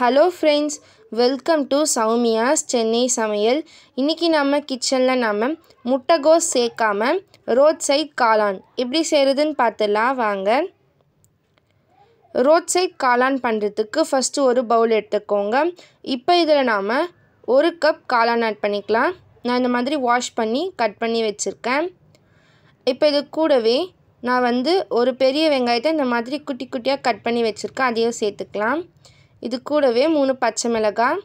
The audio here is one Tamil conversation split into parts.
hello friends welcome to Soumya's Chennai சமையல் இன்றைக்கி நம்ம கிச்சனில் நம்ம முட்டைகோஸ் சேர்க்காம ரோட் சைட் காளான் எப்படி செய்கிறதுன்னு பார்த்துலாம் வாங்க ரோட் சைட் காளான் பண்ணுறதுக்கு ஃபஸ்ட்டு ஒரு பவுல் எடுத்துக்கோங்க இப்போ இதில் நாம் ஒரு கப் காளான் ஆட் பண்ணிக்கலாம் நான் இந்த மாதிரி வாஷ் பண்ணி கட் பண்ணி வச்சுருக்கேன் இப்போ இது கூடவே நான் வந்து ஒரு பெரிய வெங்காயத்தை இந்த மாதிரி குட்டி குட்டியாக கட் பண்ணி வச்சுருக்கேன் அதையும் சேர்த்துக்கலாம் இது கூடவே மூணு பச்சை மிளகாய்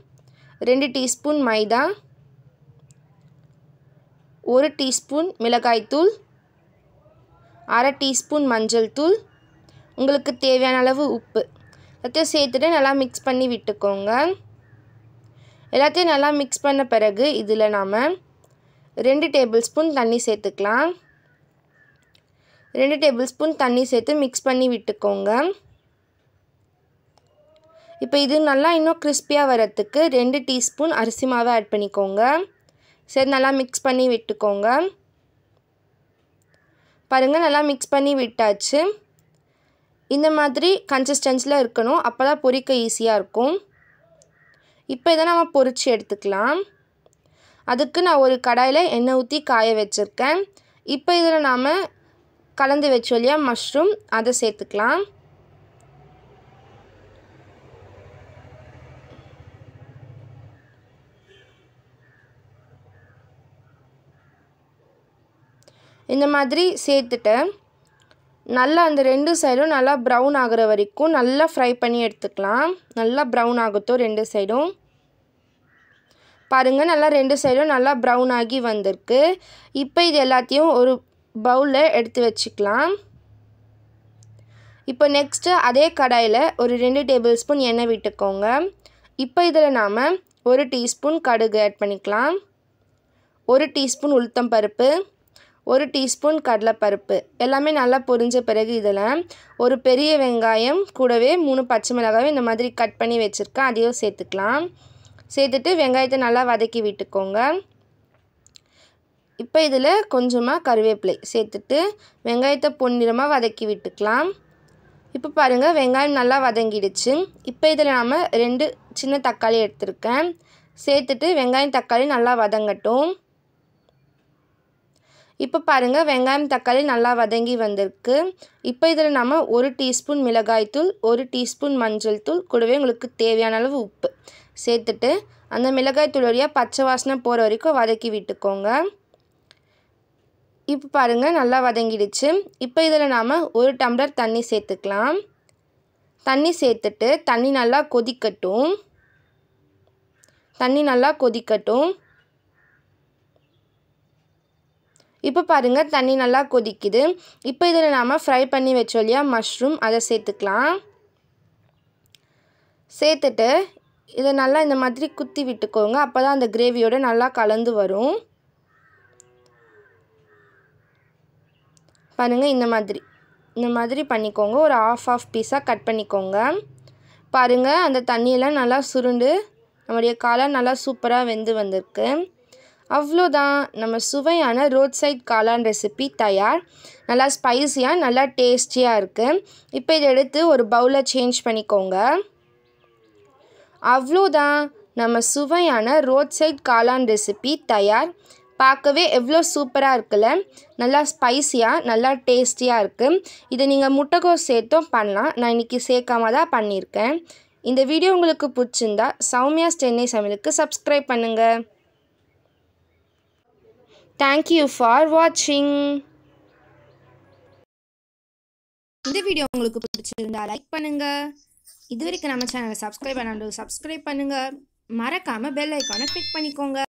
ரெண்டு டீஸ்பூன் மைதா ஒரு டீஸ்பூன் மிளகாய்த்தூள் அரை டீஸ்பூன் மஞ்சள் தூள் உங்களுக்கு தேவையான அளவு உப்பு எல்லாத்தையும் சேர்த்துட்டு நல்லா மிக்ஸ் பண்ணி விட்டுக்கோங்க எல்லாத்தையும் நல்லா மிக்ஸ் பண்ண பிறகு இதில் நாம் ரெண்டு டேபிள் ஸ்பூன் தண்ணி சேர்த்துக்கலாம் ரெண்டு டேபிள் ஸ்பூன் தண்ணி சேர்த்து மிக்ஸ் பண்ணி விட்டுக்கோங்க இப்போ இது நல்லா இன்னும் கிறிஸ்பியாக வரத்துக்கு ரெண்டு டீஸ்பூன் அரிசி மாவை ஆட் பண்ணிக்கோங்க சரி நல்லா மிக்ஸ் பண்ணி விட்டுக்கோங்க பாருங்கள் நல்லா மிக்ஸ் பண்ணி விட்டாச்சு இந்த மாதிரி கன்சிஸ்டன்சியில் இருக்கணும் அப்போ தான் பொரிக்க ஈஸியாக இருக்கும் இப்போ இதை நம்ம பொரித்து எடுத்துக்கலாம் அதுக்கு நான் ஒரு கடாயில் எண்ணெய் ஊற்றி காய வச்சுருக்கேன் இப்போ இதில் நாம் கலந்து வச்சோல்லையா மஷ்ரூம் அதை சேர்த்துக்கலாம் இந்த மாதிரி சேர்த்துட்டு நல்லா அந்த ரெண்டு சைடும் நல்லா ப்ரௌன் ஆகிற வரைக்கும் நல்லா ஃப்ரை பண்ணி எடுத்துக்கலாம் நல்லா ப்ரௌன் ஆகட்டும் ரெண்டு சைடும் பாருங்கள் நல்லா ரெண்டு சைடும் நல்லா ப்ரௌன் ஆகி வந்திருக்கு இப்போ இது எல்லாத்தையும் ஒரு பவுலில் எடுத்து வச்சுக்கலாம் இப்போ நெக்ஸ்ட்டு அதே கடாயில் ஒரு ரெண்டு டேபிள் ஸ்பூன் எண்ணெய் விட்டுக்கோங்க இப்போ இதில் நாம் ஒரு டீஸ்பூன் கடுகு ஆட் பண்ணிக்கலாம் ஒரு டீஸ்பூன் உளுத்தம் பருப்பு ஒரு டீஸ்பூன் கடலைப்பருப்பு எல்லாமே நல்லா பொரிஞ்ச பிறகு இதில் ஒரு பெரிய வெங்காயம் கூடவே மூணு பச்சை மிளகாவும் இந்த மாதிரி கட் பண்ணி வச்சுருக்கேன் அதையும் சேர்த்துக்கலாம் சேர்த்துட்டு வெங்காயத்தை நல்லா வதக்கி விட்டுக்கோங்க இப்போ இதில் கொஞ்சமாக கருவேப்பிலை சேர்த்துட்டு வெங்காயத்தை பொன்னிறமாக வதக்கி விட்டுக்கலாம் இப்போ பாருங்கள் வெங்காயம் நல்லா வதங்கிடுச்சு இப்போ இதில் நாம் ரெண்டு சின்ன தக்காளி எடுத்திருக்கேன் சேர்த்துட்டு வெங்காயம் தக்காளி நல்லா வதங்கட்டும் இப்போ பாருங்கள் வெங்காயம் தக்காளி நல்லா வதங்கி வந்திருக்கு இப்போ இதில் நம்ம ஒரு டீஸ்பூன் மிளகாய்த்தூள் ஒரு டீஸ்பூன் மஞ்சள் தூள் கூடவே உங்களுக்கு தேவையான அளவு உப்பு சேர்த்துட்டு அந்த மிளகாய்த்தூள் வழியாக பச்சை வாசனை போகிற வரைக்கும் வதக்கி விட்டுக்கோங்க இப்போ பாருங்கள் நல்லா வதங்கிடுச்சு இப்போ இதில் நாம் ஒரு டம்ளர் தண்ணி சேர்த்துக்கலாம் தண்ணி சேர்த்துட்டு தண்ணி நல்லா கொதிக்கட்டும் தண்ணி நல்லா கொதிக்கட்டும் இப்போ பாருங்கள் தண்ணி நல்லா கொதிக்குது இப்போ இதில் நாம் ஃப்ரை பண்ணி வச்சோம் இல்லையா மஷ்ரூம் அதை சேர்த்துக்கலாம் சேர்த்துட்டு இதை நல்லா இந்த மாதிரி குத்தி விட்டுக்கோங்க அப்போ தான் அந்த கிரேவியோடு நல்லா கலந்து வரும் பாருங்கள் இந்த மாதிரி இந்த மாதிரி பண்ணிக்கோங்க ஒரு ஆஃப் ஆஃப் பீஸாக கட் பண்ணிக்கோங்க பாருங்கள் அந்த தண்ணியெல்லாம் நல்லா சுருண்டு நம்முடைய காலை நல்லா சூப்பராக வெந்து வந்திருக்கு அவ்வளோதான் நம்ம சுவையான ரோட் சைட் காளான் ரெசிபி தயார் நல்லா ஸ்பைஸியாக நல்லா டேஸ்டியாக இருக்குது இப்போ இதை எடுத்து ஒரு பவுலில் சேஞ்ச் பண்ணிக்கோங்க அவ்வளோதான் நம்ம சுவையான ரோட் சைட் காளான் ரெசிபி தயார் பார்க்கவே எவ்வளோ சூப்பராக இருக்குல்ல நல்லா ஸ்பைஸியாக நல்லா டேஸ்டியாக இருக்குது இதை நீங்கள் முட்டைக்கோஸ் சேர்த்தும் பண்ணலாம் நான் இன்றைக்கி சேர்க்காம தான் பண்ணியிருக்கேன் இந்த வீடியோ உங்களுக்கு பிடிச்சிருந்தா சௌமியா ஸ்டென்னை சமையலுக்கு சப்ஸ்கிரைப் பண்ணுங்கள் தேங்க் யூ ஃபார் வாட்சிங் இந்த வீடியோ உங்களுக்கு பிடிச்சிருந்தா லைக் பண்ணுங்க இது வரைக்கும் நம்ம சேனலை சப்ஸ்கிரைப் பண்ணாண்டு சப்ஸ்கிரைப் பண்ணுங்க மறக்காம பெல் ஐக்கானை கிளிக் பண்ணிக்கோங்க